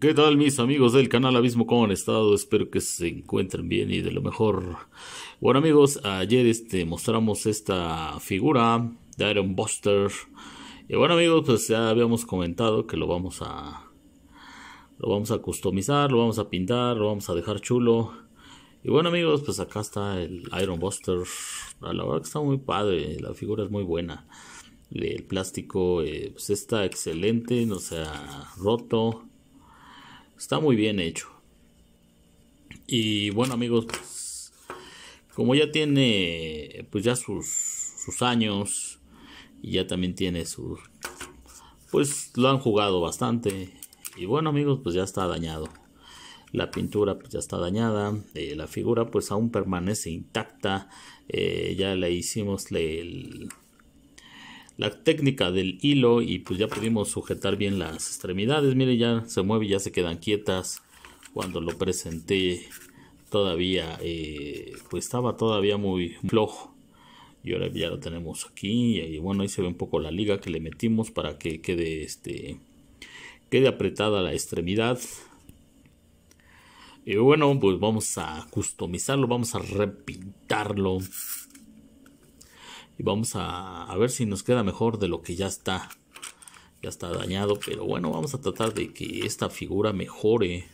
¿Qué tal mis amigos del canal Abismo? ¿Cómo han estado? Espero que se encuentren bien y de lo mejor. Bueno amigos, ayer este, mostramos esta figura de Iron Buster. Y bueno amigos, pues ya habíamos comentado que lo vamos a... Lo vamos a customizar, lo vamos a pintar, lo vamos a dejar chulo. Y bueno amigos, pues acá está el Iron Buster. La verdad que está muy padre, la figura es muy buena. El plástico eh, pues está excelente, no se ha roto Está muy bien hecho. Y bueno amigos, pues, como ya tiene pues ya sus, sus años y ya también tiene sus... Pues lo han jugado bastante. Y bueno amigos, pues ya está dañado. La pintura pues, ya está dañada. Eh, la figura pues aún permanece intacta. Eh, ya le hicimos el la técnica del hilo y pues ya pudimos sujetar bien las extremidades. Mire, ya se mueve, ya se quedan quietas. Cuando lo presenté todavía, eh, pues estaba todavía muy flojo. Y ahora ya lo tenemos aquí. Y bueno, ahí se ve un poco la liga que le metimos para que quede, este, quede apretada la extremidad. Y bueno, pues vamos a customizarlo, vamos a repintarlo y vamos a, ver si nos queda mejor de lo que ya está ya está dañado pero bueno vamos a tratar de que esta figura mejore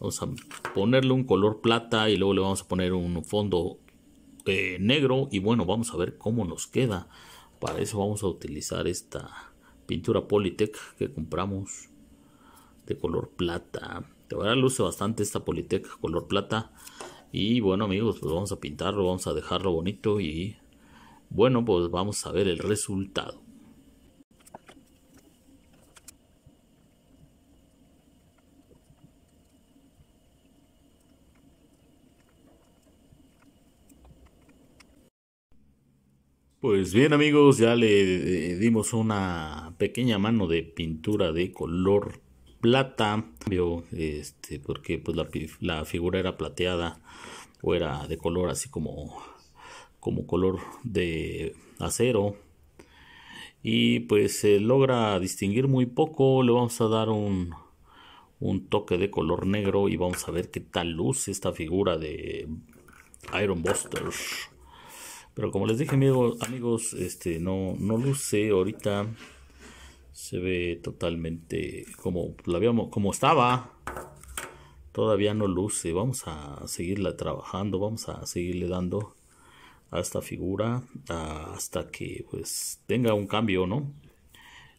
vamos a ponerle un color plata y luego le vamos a poner un fondo eh, negro y bueno vamos a ver cómo nos queda para eso vamos a utilizar esta pintura Politec que compramos de color plata de verdad luce bastante esta Politec color plata y bueno amigos pues vamos a pintarlo vamos a dejarlo bonito y bueno, pues vamos a ver el resultado. Pues bien amigos, ya le dimos una pequeña mano de pintura de color plata, este, porque pues la, la figura era plateada o era de color así como como color de acero y pues se logra distinguir muy poco le vamos a dar un, toque de color negro y vamos a ver qué tal luce esta figura de Iron Buster pero como les dije amigos, amigos este no, no luce ahorita se ve totalmente como habíamos como estaba todavía no luce vamos a seguirla trabajando vamos a seguirle dando a esta figura hasta que pues tenga un cambio, ¿no?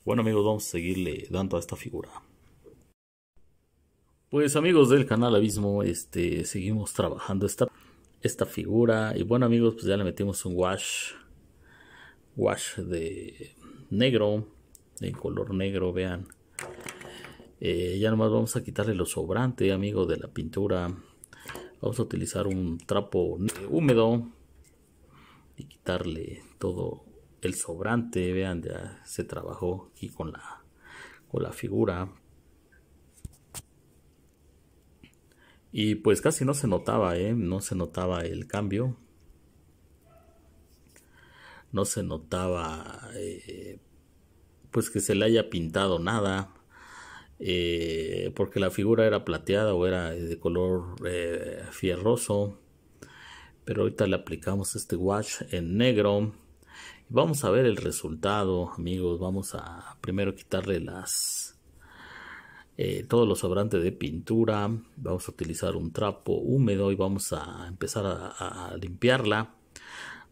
Bueno amigos, vamos a seguirle dando a esta figura. Pues amigos del canal Abismo, este, seguimos trabajando esta, esta figura. Y bueno amigos, pues ya le metimos un wash, wash de negro, en color negro, vean. Eh, ya nomás vamos a quitarle lo sobrante, amigo, de la pintura. Vamos a utilizar un trapo húmedo y quitarle todo el sobrante. Vean, ya se trabajó aquí con la, con la figura. Y pues casi no se notaba, ¿eh? no se notaba el cambio. No se notaba eh, pues que se le haya pintado nada. Eh, porque la figura era plateada o era de color fierroso pero ahorita le aplicamos este wash en negro vamos a ver el resultado amigos vamos a primero quitarle las eh, todos los sobrantes de pintura vamos a utilizar un trapo húmedo y vamos a empezar a, limpiarla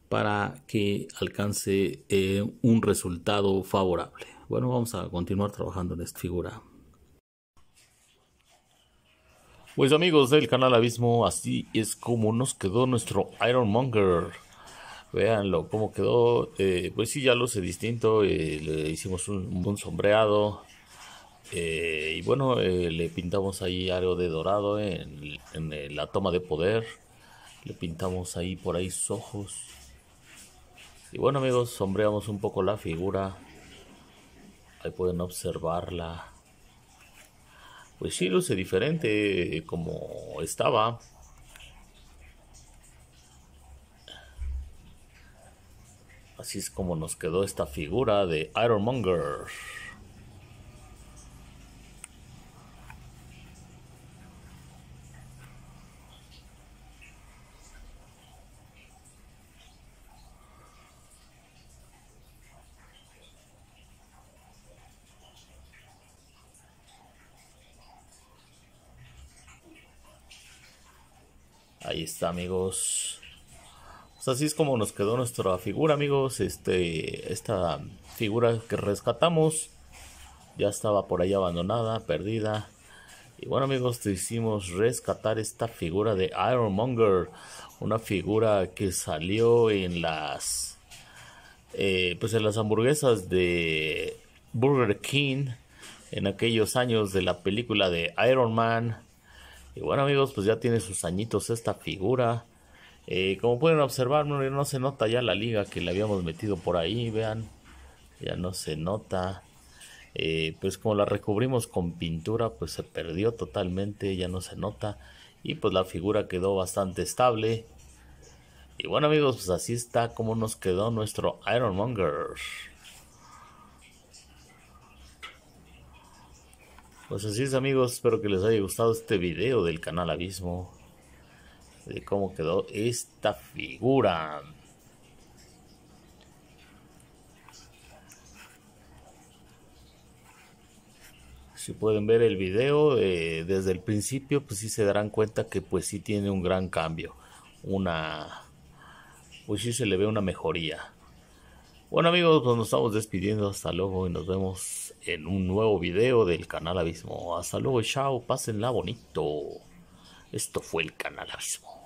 para que alcance eh, un resultado favorable bueno vamos a continuar trabajando en esta figura pues amigos del canal Abismo, así es como nos quedó nuestro Ironmonger. Veanlo cómo quedó. Eh, pues sí, ya lo sé distinto. Eh, le hicimos un, buen sombreado. Eh, y bueno, le pintamos ahí algo de dorado en, en la toma de poder. Le pintamos ahí por ahí sus ojos. Y bueno amigos, sombreamos un poco la figura. Ahí pueden observarla pues sí luce diferente eh, como estaba. Así es como nos quedó esta figura de Iron Ironmonger. Ahí está, amigos. Pues así es como nos quedó nuestra figura, amigos. Este, esta figura que rescatamos ya estaba por ahí abandonada, perdida. Y bueno, amigos, te hicimos rescatar esta figura de Iron Monger, Una figura que salió en las. Eh, pues en las hamburguesas de Burger King en aquellos años de la película de Iron Man y bueno amigos, pues ya tiene sus añitos esta figura. Eh, como pueden observar, no, se nota ya la liga que le habíamos metido por ahí, vean. Ya no se nota. Eh, pues como la recubrimos con pintura, pues se perdió totalmente, ya no se nota. Y pues la figura quedó bastante estable. Y bueno amigos, pues así está como nos quedó nuestro Ironmonger. Pues así es amigos, espero que les haya gustado este video del canal Abismo. De cómo quedó esta figura. Si pueden ver el video eh, desde el principio, pues sí se darán cuenta que pues sí tiene un gran cambio. Una... Pues sí se le ve una mejoría. Bueno amigos, pues nos estamos despidiendo, hasta luego y nos vemos en un nuevo video del canal Abismo. Hasta luego, chao, pásenla bonito. Esto fue el canal Abismo.